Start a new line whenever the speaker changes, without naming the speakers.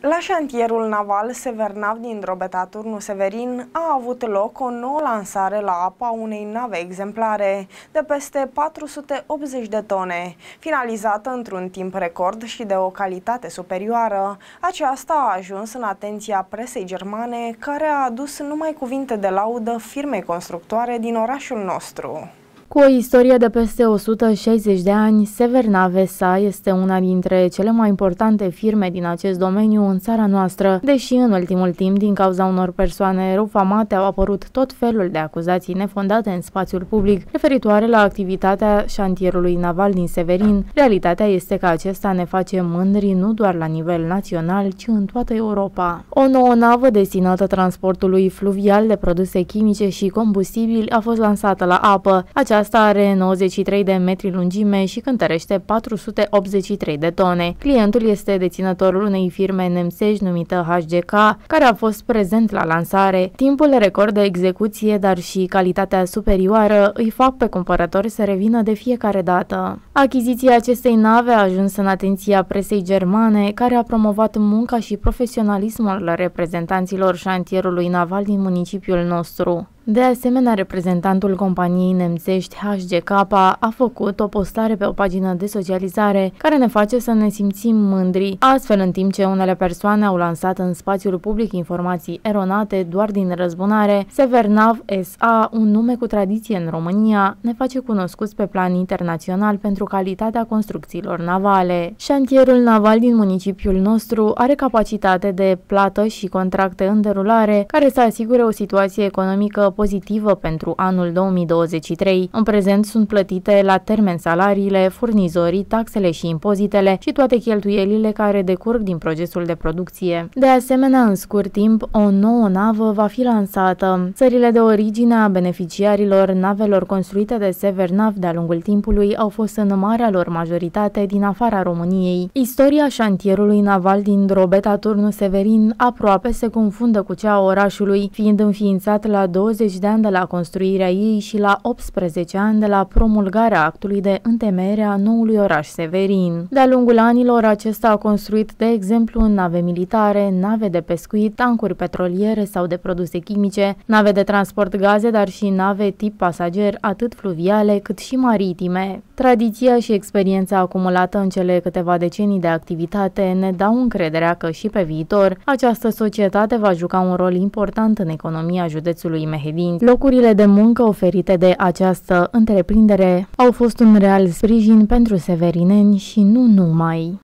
La șantierul naval Severnav din Drobeta Turnu Severin a avut loc o nouă lansare la apa unei nave exemplare de peste 480 de tone, finalizată într-un timp record și de o calitate superioară. Aceasta a ajuns în atenția presei germane, care a adus numai cuvinte de laudă firmei constructoare din orașul nostru.
Cu o istorie de peste 160 de ani, Severna Vesa este una dintre cele mai importante firme din acest domeniu în țara noastră, deși în ultimul timp, din cauza unor persoane rufamate, au apărut tot felul de acuzații nefondate în spațiul public referitoare la activitatea șantierului naval din Severin. Realitatea este că acesta ne face mândri nu doar la nivel național, ci în toată Europa. O nouă navă destinată transportului fluvial de produse chimice și combustibili a fost lansată la apă. Acea aceasta are 93 de metri lungime și cântărește 483 de tone. Clientul este deținătorul unei firme nemțești numită HGK, care a fost prezent la lansare. Timpul record de execuție, dar și calitatea superioară îi fac pe cumpărători să revină de fiecare dată. Achiziția acestei nave a ajuns în atenția presei germane, care a promovat munca și profesionalismul reprezentanților șantierului naval din municipiul nostru. De asemenea, reprezentantul companiei nemțești HGK a făcut o postare pe o pagină de socializare care ne face să ne simțim mândri, astfel în timp ce unele persoane au lansat în spațiul public informații eronate doar din răzbunare, Severnav SA, un nume cu tradiție în România, ne face cunoscuți pe plan internațional pentru calitatea construcțiilor navale. Șantierul naval din municipiul nostru are capacitate de plată și contracte în derulare care să asigure o situație economică pozitivă pentru anul 2023. În prezent sunt plătite la termen salariile, furnizorii, taxele și impozitele și toate cheltuielile care decurg din procesul de producție. De asemenea, în scurt timp, o nouă navă va fi lansată. Țările de origine a beneficiarilor navelor construite de Severnav de-a lungul timpului au fost în marea lor majoritate din afara României. Istoria șantierului naval din Drobeta Turnu Severin aproape se confundă cu cea a orașului, fiind înființat la 20 20 de ani de la construirea ei și la 18 ani de la promulgarea actului de întemeiere a noului oraș Severin. De-a lungul anilor, acesta a construit, de exemplu, nave militare, nave de pescuit, tancuri petroliere sau de produse chimice, nave de transport gaze, dar și nave tip pasager, atât fluviale cât și maritime. Tradiția și experiența acumulată în cele câteva decenii de activitate ne dau încrederea că și pe viitor această societate va juca un rol important în economia județului Mehedin vin. Locurile de muncă oferite de această întreprindere au fost un real sprijin pentru severineni și nu numai.